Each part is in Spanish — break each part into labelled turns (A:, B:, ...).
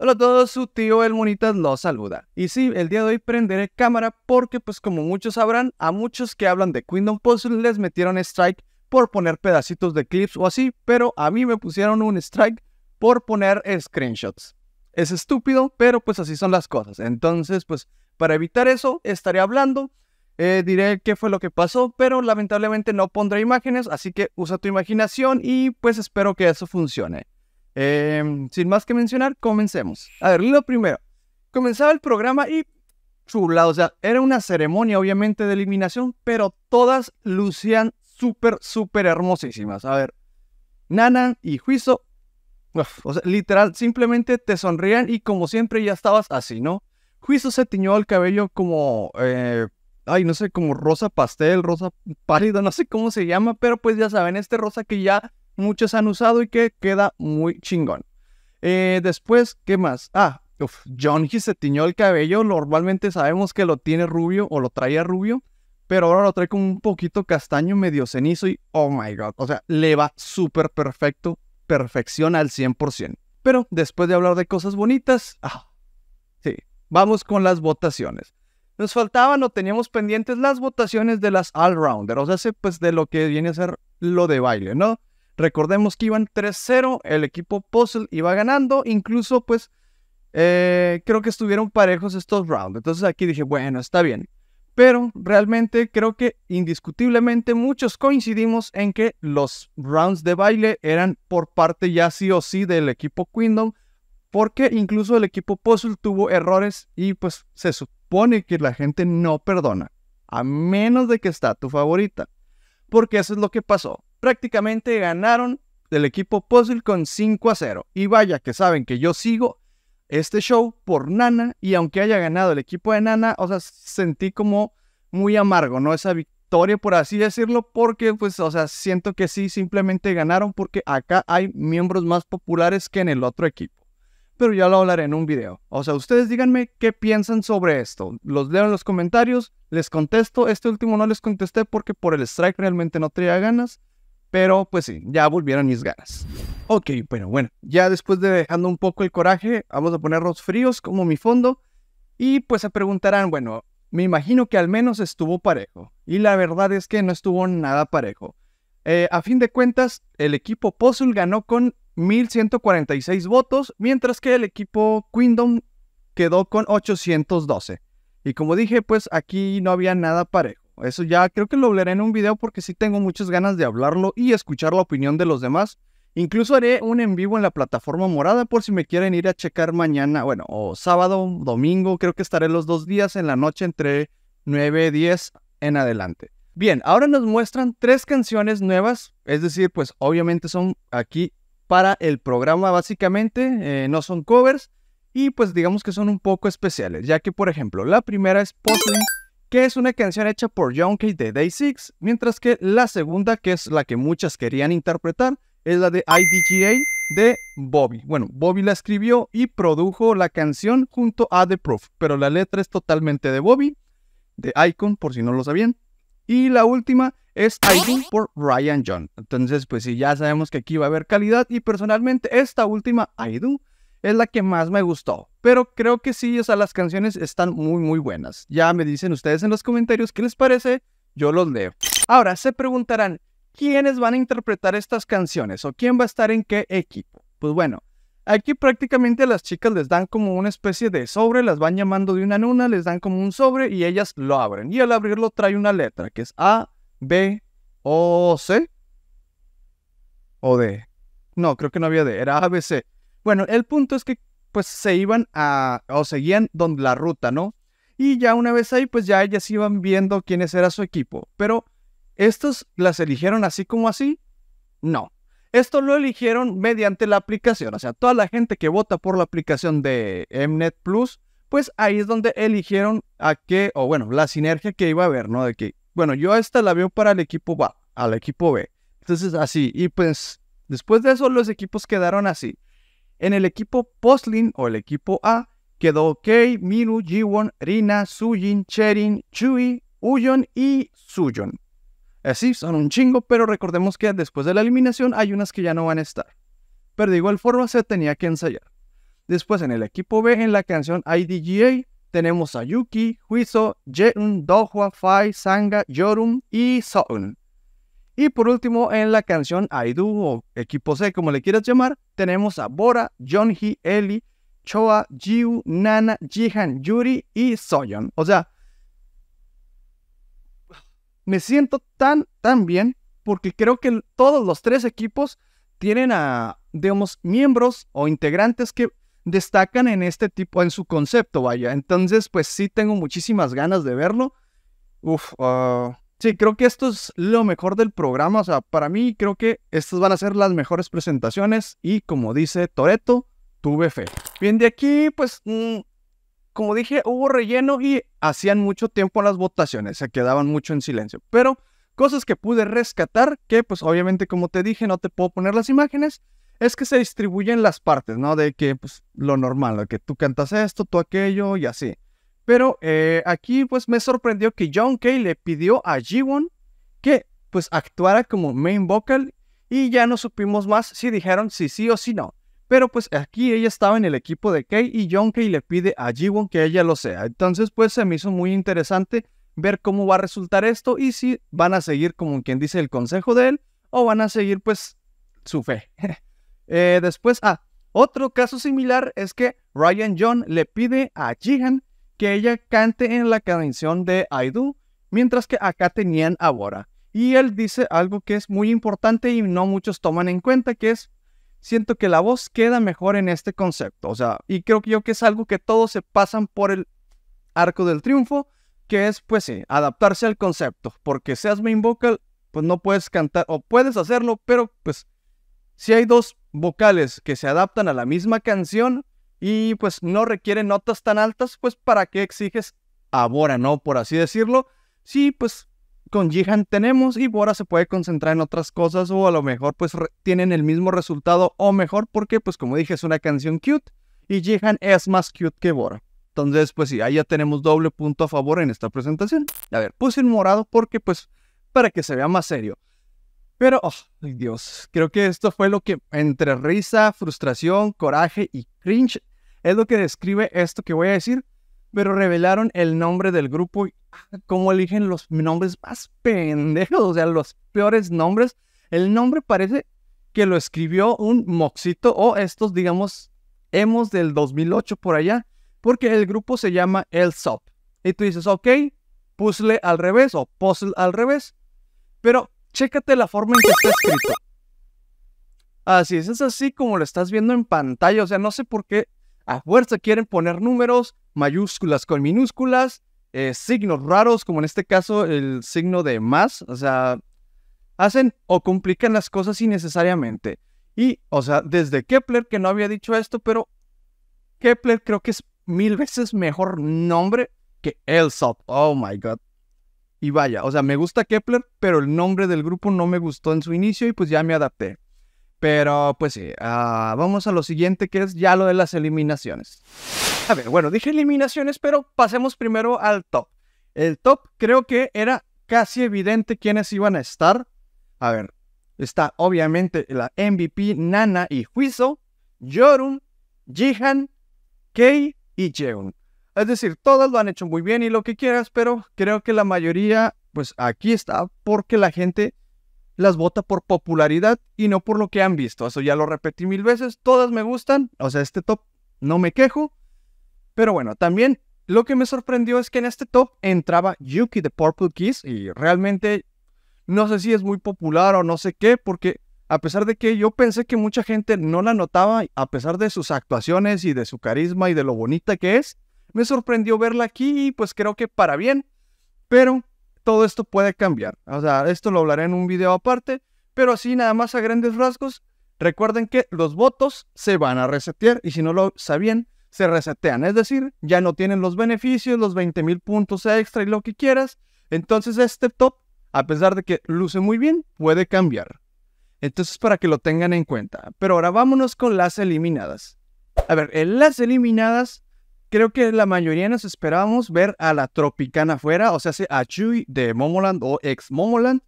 A: Hola a todos, su tío El Monitas los saluda. Y sí, el día de hoy prenderé cámara porque pues como muchos sabrán, a muchos que hablan de Kingdom Puzzle les metieron strike por poner pedacitos de clips o así, pero a mí me pusieron un strike por poner screenshots. Es estúpido, pero pues así son las cosas. Entonces, pues para evitar eso, estaré hablando, eh, diré qué fue lo que pasó, pero lamentablemente no pondré imágenes, así que usa tu imaginación y pues espero que eso funcione. Em, sin más que mencionar, comencemos. A ver, lo primero. Comenzaba el programa y chula, o sea, era una ceremonia obviamente de eliminación, pero todas lucían súper, súper hermosísimas. A ver, Nanan y Juizo, literal, simplemente te sonrían y como siempre ya estabas así, ¿no? Juizo se tiñó el cabello como, eh, ay, no sé, como rosa pastel, rosa pálido, no sé cómo se llama, pero pues ya saben, este rosa que ya muchos han usado y que queda muy chingón. Eh, después, ¿qué más? Ah, uf, John se tiñó el cabello. Normalmente sabemos que lo tiene rubio o lo traía rubio, pero ahora lo trae con un poquito castaño, medio cenizo y oh my god. O sea, le va súper perfecto, perfección al 100%. Pero después de hablar de cosas bonitas, ah, sí, vamos con las votaciones. Nos faltaban o teníamos pendientes las votaciones de las all-rounders, o sea, pues de lo que viene a ser lo de baile, ¿no? Recordemos que iban 3-0, el equipo Puzzle iba ganando, incluso pues eh, creo que estuvieron parejos estos rounds. Entonces aquí dije, bueno, está bien. Pero realmente creo que indiscutiblemente muchos coincidimos en que los rounds de baile eran por parte ya sí o sí del equipo Kingdom, porque incluso el equipo Puzzle tuvo errores y pues se supone que la gente no perdona, a menos de que está tu favorita. Porque eso es lo que pasó prácticamente ganaron del equipo Puzzle con 5 a 0. Y vaya que saben que yo sigo este show por Nana y aunque haya ganado el equipo de Nana, o sea, sentí como muy amargo, ¿no? Esa victoria, por así decirlo, porque pues, o sea, siento que sí, simplemente ganaron porque acá hay miembros más populares que en el otro equipo. Pero ya lo hablaré en un video. O sea, ustedes díganme qué piensan sobre esto. Los leo en los comentarios, les contesto. Este último no les contesté porque por el strike realmente no tenía ganas. Pero pues sí, ya volvieron mis ganas. Ok, bueno, bueno, ya después de dejando un poco el coraje, vamos a los fríos como mi fondo. Y pues se preguntarán, bueno, me imagino que al menos estuvo parejo. Y la verdad es que no estuvo nada parejo. Eh, a fin de cuentas, el equipo Puzzle ganó con 1146 votos, mientras que el equipo Quindom quedó con 812. Y como dije, pues aquí no había nada parejo. Eso ya creo que lo hablaré en un video porque sí tengo muchas ganas de hablarlo y escuchar la opinión de los demás. Incluso haré un en vivo en la plataforma morada por si me quieren ir a checar mañana, bueno, o sábado, domingo, creo que estaré los dos días en la noche entre 9 y 10 en adelante. Bien, ahora nos muestran tres canciones nuevas, es decir, pues obviamente son aquí para el programa básicamente, eh, no son covers y pues digamos que son un poco especiales, ya que por ejemplo la primera es Puzzling que es una canción hecha por Kay de Day 6, mientras que la segunda, que es la que muchas querían interpretar, es la de IDGA de Bobby. Bueno, Bobby la escribió y produjo la canción junto a The Proof, pero la letra es totalmente de Bobby, de Icon, por si no lo sabían. Y la última es Do por Ryan John. Entonces, pues sí, ya sabemos que aquí va a haber calidad y personalmente esta última, I Do, es la que más me gustó. Pero creo que sí, o sea, las canciones están muy, muy buenas. Ya me dicen ustedes en los comentarios qué les parece, yo los leo. Ahora, se preguntarán, ¿quiénes van a interpretar estas canciones o quién va a estar en qué equipo? Pues bueno, aquí prácticamente las chicas les dan como una especie de sobre, las van llamando de una en una, les dan como un sobre y ellas lo abren. Y al abrirlo trae una letra, que es A, B, O, C o D. No, creo que no había D, era A, B, C bueno, el punto es que pues se iban a, o seguían donde la ruta, ¿no? Y ya una vez ahí, pues ya ellas iban viendo quiénes era su equipo. Pero, ¿estos las eligieron así como así? No. Esto lo eligieron mediante la aplicación. O sea, toda la gente que vota por la aplicación de Mnet Plus, pues ahí es donde eligieron a qué, o bueno, la sinergia que iba a haber, ¿no? De que, bueno, yo esta la veo para el equipo A, al equipo B. Entonces, así. Y pues, después de eso, los equipos quedaron así. En el equipo Postlin o el equipo A quedó Kei, Miru, Jiwon, Rina, Sujin, Cherin, Chui, Uyon y Suyon. Así son un chingo, pero recordemos que después de la eliminación hay unas que ya no van a estar. Pero de igual forma se tenía que ensayar. Después en el equipo B, en la canción IDGA, tenemos a Yuki, Huizo, Jeun, Dohua, Fai, Sanga, Yorum y Soun. Y por último, en la canción Aidu o Equipo C, como le quieras llamar, tenemos a Bora, Jong-Hee, Eli, Choa, Jiu, Nana, Jihan, Yuri y Soyeon. O sea, me siento tan, tan bien porque creo que todos los tres equipos tienen a, digamos, miembros o integrantes que destacan en este tipo, en su concepto, vaya. Entonces, pues sí tengo muchísimas ganas de verlo. Uf, ah, Sí, creo que esto es lo mejor del programa. O sea, para mí creo que estas van a ser las mejores presentaciones y como dice Toreto, tuve fe. Bien, de aquí, pues, mm, como dije, hubo relleno y hacían mucho tiempo las votaciones, se quedaban mucho en silencio. Pero cosas que pude rescatar, que pues obviamente como te dije, no te puedo poner las imágenes, es que se distribuyen las partes, ¿no? De que pues lo normal, de que tú cantas esto, tú aquello y así. Pero eh, aquí pues me sorprendió que John Kay le pidió a Jiwon que pues actuara como main vocal y ya no supimos más si dijeron sí sí o si no. Pero pues aquí ella estaba en el equipo de Kay y John Kay le pide a Jiwon que ella lo sea. Entonces pues se me hizo muy interesante ver cómo va a resultar esto y si van a seguir como quien dice el consejo de él o van a seguir pues su fe. Eh, después, ah, otro caso similar es que Ryan John le pide a Jihan que ella cante en la canción de I mientras que acá tenían a Bora. Y él dice algo que es muy importante y no muchos toman en cuenta, que es, siento que la voz queda mejor en este concepto. O sea, y creo que yo que es algo que todos se pasan por el arco del triunfo, que es, pues sí, adaptarse al concepto. Porque seas main vocal, pues no puedes cantar, o puedes hacerlo, pero pues si hay dos vocales que se adaptan a la misma canción, y pues no requiere notas tan altas, pues para qué exiges a Bora, ¿no? Por así decirlo. Sí, pues con Jihan tenemos y Bora se puede concentrar en otras cosas o a lo mejor pues tienen el mismo resultado o mejor porque pues como dije es una canción cute y Jihan es más cute que Bora. Entonces pues sí, ahí ya tenemos doble punto a favor en esta presentación. A ver, puse en morado porque pues para que se vea más serio. Pero, oh, Dios, creo que esto fue lo que entre risa, frustración, coraje y cringe es lo que describe esto que voy a decir, pero revelaron el nombre del grupo y ah, cómo eligen los nombres más pendejos, o sea, los peores nombres. El nombre parece que lo escribió un moxito o estos, digamos, hemos del 2008 por allá, porque el grupo se llama El Sop. Y tú dices, ok, puzzle al revés o puzzle al revés, pero chécate la forma en que está escrito. Así es, es así como lo estás viendo en pantalla, o sea, no sé por qué a fuerza quieren poner números, mayúsculas con minúsculas, eh, signos raros, como en este caso el signo de más, o sea, hacen o complican las cosas innecesariamente. Y, o sea, desde Kepler, que no había dicho esto, pero Kepler creo que es mil veces mejor nombre que Elsop. Oh my god. Y vaya, o sea, me gusta Kepler, pero el nombre del grupo no me gustó en su inicio y pues ya me adapté. Pero pues sí, ah, vamos a lo siguiente que es ya lo de las eliminaciones. A ver, bueno, dije eliminaciones, pero pasemos primero al top. El top creo que era casi evidente quiénes iban a estar. A ver, está obviamente la MVP Nana y Huizo, Jorun, Jihan, Kei y Jeon. Es decir, todas lo han hecho muy bien y lo que quieras, pero creo que la mayoría, pues aquí está, porque la gente las vota por popularidad y no por lo que han visto. Eso ya lo repetí mil veces. Todas me gustan. O sea, este top no me quejo. Pero bueno, también lo que me sorprendió es que en este top entraba Yuki de Purple Kiss y realmente no sé si es muy popular o no sé qué, porque a pesar de que yo pensé que mucha gente no la notaba, a pesar de sus actuaciones y de su carisma y de lo bonita que es, me sorprendió verla aquí y pues creo que para bien. Pero todo esto puede cambiar. O sea, esto lo hablaré en un video aparte, pero así nada más a grandes rasgos. Recuerden que los votos se van a resetear y si no lo sabían, se resetean. Es decir, ya no tienen los beneficios, los 20,000 mil puntos extra y lo que quieras. Entonces este top, a pesar de que luce muy bien, puede cambiar. Entonces para que lo tengan en cuenta. Pero ahora vámonos con las eliminadas. A ver, en las eliminadas creo que la mayoría nos esperábamos ver a la Tropicana afuera, o sea, a Chui de Momoland o ex Momoland.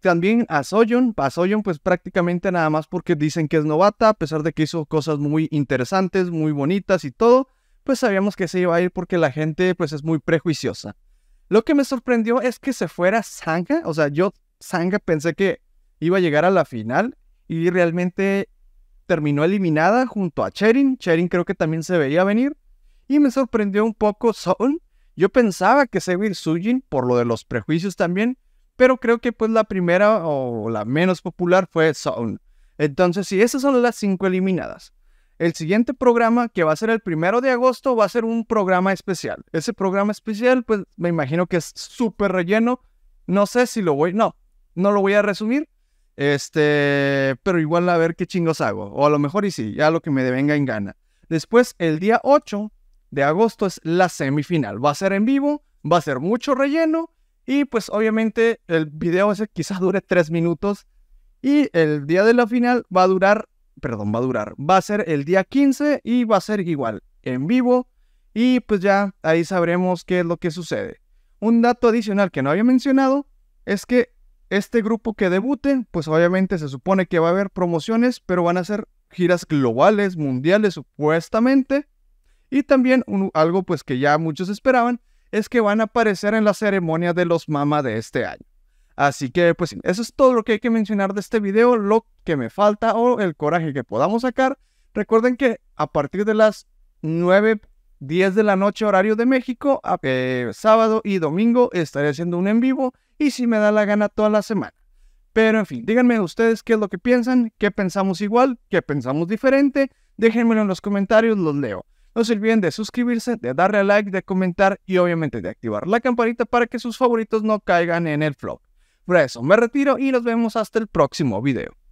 A: También a Soyon, a Soyon pues prácticamente nada más porque dicen que es novata, a pesar de que hizo cosas muy interesantes, muy bonitas y todo, pues sabíamos que se iba a ir porque la gente pues es muy prejuiciosa. Lo que me sorprendió es que se fuera Sanga, o sea, yo Sanga pensé que iba a llegar a la final y realmente terminó eliminada junto a Cherin. Cherin creo que también se veía venir y me sorprendió un poco Soul. Yo pensaba que seguir Sujin, por lo de los prejuicios también, pero creo que pues la primera o la menos popular fue Sound Entonces, sí, esas son las cinco eliminadas. El siguiente programa, que va a ser el primero de agosto, va a ser un programa especial. Ese programa especial, pues me imagino que es súper relleno. No sé si lo voy, no, no lo voy a resumir. Este, pero igual a ver qué chingos hago. O a lo mejor y sí, ya lo que me devenga en gana. Después, el día 8, de agosto es la semifinal. Va a ser en vivo, va a ser mucho relleno y pues obviamente el video ese quizás dure tres minutos y el día de la final va a durar, perdón, va a durar, va a ser el día 15 y va a ser igual en vivo y pues ya ahí sabremos qué es lo que sucede. Un dato adicional que no había mencionado es que este grupo que debute, pues obviamente se supone que va a haber promociones, pero van a ser giras globales, mundiales supuestamente. Y también algo pues que ya muchos esperaban es que van a aparecer en la ceremonia de los Mama de este año. Así que pues eso es todo lo que hay que mencionar de este video, lo que me falta o el coraje que podamos sacar. Recuerden que a partir de las 9, 10 de la noche horario de México, eh, sábado y domingo estaré haciendo un en vivo y si me da la gana toda la semana. Pero en fin, díganme ustedes qué es lo que piensan, qué pensamos igual, qué pensamos diferente, déjenmelo en los comentarios, los leo. No se olviden de suscribirse, de darle like, de comentar y obviamente de activar la campanita para que sus favoritos no caigan en el flop. Por eso me retiro y nos vemos hasta el próximo video.